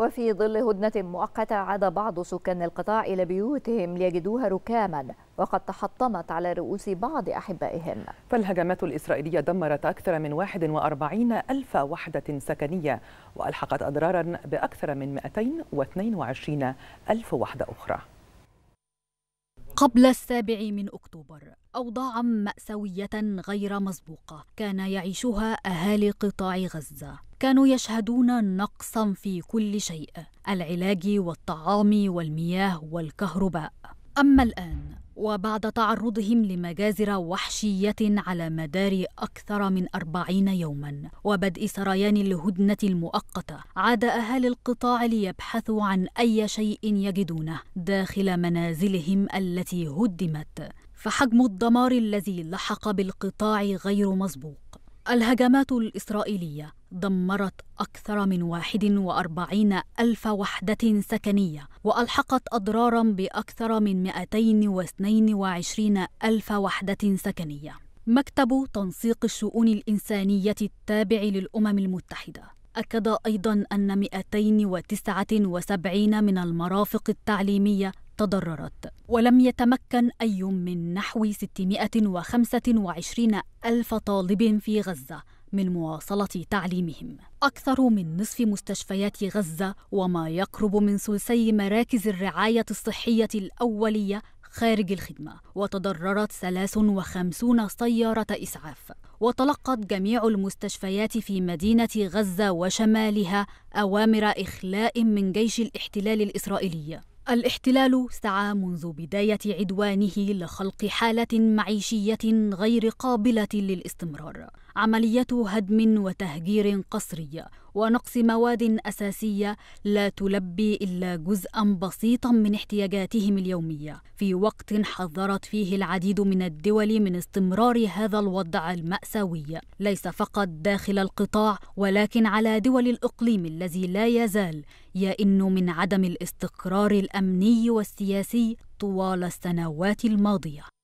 وفي ظل هدنة مؤقتة عاد بعض سكان القطاع إلى بيوتهم ليجدوها ركاما وقد تحطمت على رؤوس بعض أحبائهم فالهجمات الإسرائيلية دمرت أكثر من 41 ألف وحدة سكنية وألحقت أضرارا بأكثر من 222 ألف وحدة أخرى قبل السابع من أكتوبر أوضاعا مأساوية غير مسبوقة كان يعيشها أهالي قطاع غزة كانوا يشهدون نقصا في كل شيء العلاج والطعام والمياه والكهرباء اما الان وبعد تعرضهم لمجازر وحشية على مدار أكثر من أربعين يوما وبدء سريان الهدنة المؤقتة عاد أهالي القطاع ليبحثوا عن أي شيء يجدونه داخل منازلهم التي هدمت فحجم الدمار الذي لحق بالقطاع غير مسبوق الهجمات الإسرائيلية دمرت أكثر من 41 ألف وحدة سكنية وألحقت أضرارا بأكثر من 222 ألف وحدة سكنية مكتب تنسيق الشؤون الإنسانية التابع للأمم المتحدة أكد أيضا أن 279 من المرافق التعليمية تضررت ولم يتمكن أي من نحو 625 ألف طالب في غزة من مواصلة تعليمهم أكثر من نصف مستشفيات غزة وما يقرب من ثلثي مراكز الرعاية الصحية الأولية خارج الخدمة وتضررت 53 سيارة إسعاف وتلقت جميع المستشفيات في مدينة غزة وشمالها أوامر إخلاء من جيش الاحتلال الإسرائيلي الاحتلال سعى منذ بداية عدوانه لخلق حالة معيشية غير قابلة للاستمرار، عملية هدم وتهجير قسري ونقص مواد اساسيه لا تلبي الا جزءا بسيطا من احتياجاتهم اليوميه في وقت حذرت فيه العديد من الدول من استمرار هذا الوضع الماساوي ليس فقط داخل القطاع ولكن على دول الاقليم الذي لا يزال يئن من عدم الاستقرار الامني والسياسي طوال السنوات الماضيه